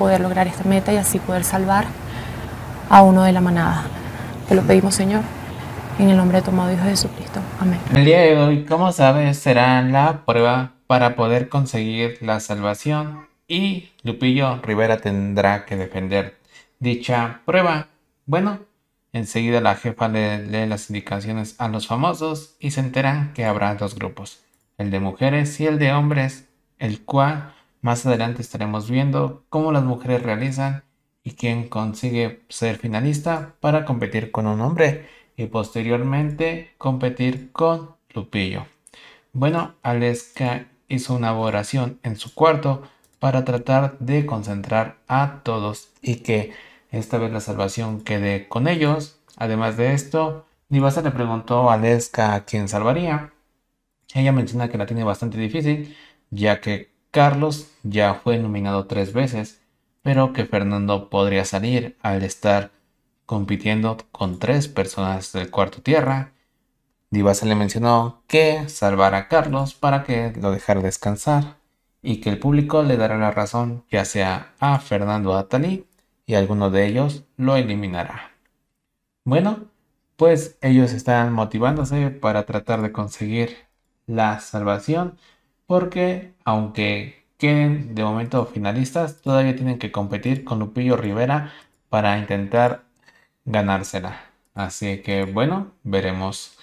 poder lograr esta meta y así poder salvar a uno de la manada. Te lo pedimos, Señor, en el nombre de tu amado Hijo Jesucristo. Amén. El día de hoy, como sabes, será la prueba para poder conseguir la salvación y Lupillo Rivera tendrá que defender dicha prueba. Bueno, enseguida la jefa le lee las indicaciones a los famosos y se enteran que habrá dos grupos, el de mujeres y el de hombres, el cual más adelante estaremos viendo cómo las mujeres realizan y quién consigue ser finalista para competir con un hombre y posteriormente competir con Lupillo. Bueno, Aleska hizo una oración en su cuarto para tratar de concentrar a todos y que esta vez la salvación quede con ellos. Además de esto, Nivasa le preguntó a Aleska quién salvaría. Ella menciona que la tiene bastante difícil, ya que Carlos ya fue nominado tres veces, pero que Fernando podría salir al estar compitiendo con tres personas del cuarto tierra. Divasa le mencionó que salvar a Carlos para que lo dejara descansar y que el público le dará la razón ya sea a Fernando o a Talí y alguno de ellos lo eliminará. Bueno, pues ellos están motivándose para tratar de conseguir la salvación porque aunque queden de momento finalistas, todavía tienen que competir con Lupillo Rivera para intentar ganársela. Así que bueno, veremos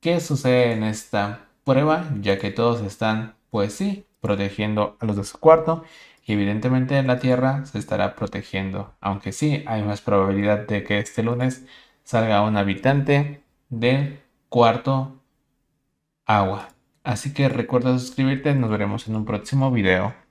qué sucede en esta prueba, ya que todos están, pues sí, protegiendo a los de su cuarto. Y evidentemente la Tierra se estará protegiendo, aunque sí hay más probabilidad de que este lunes salga un habitante del cuarto agua. Así que recuerda suscribirte, nos veremos en un próximo video.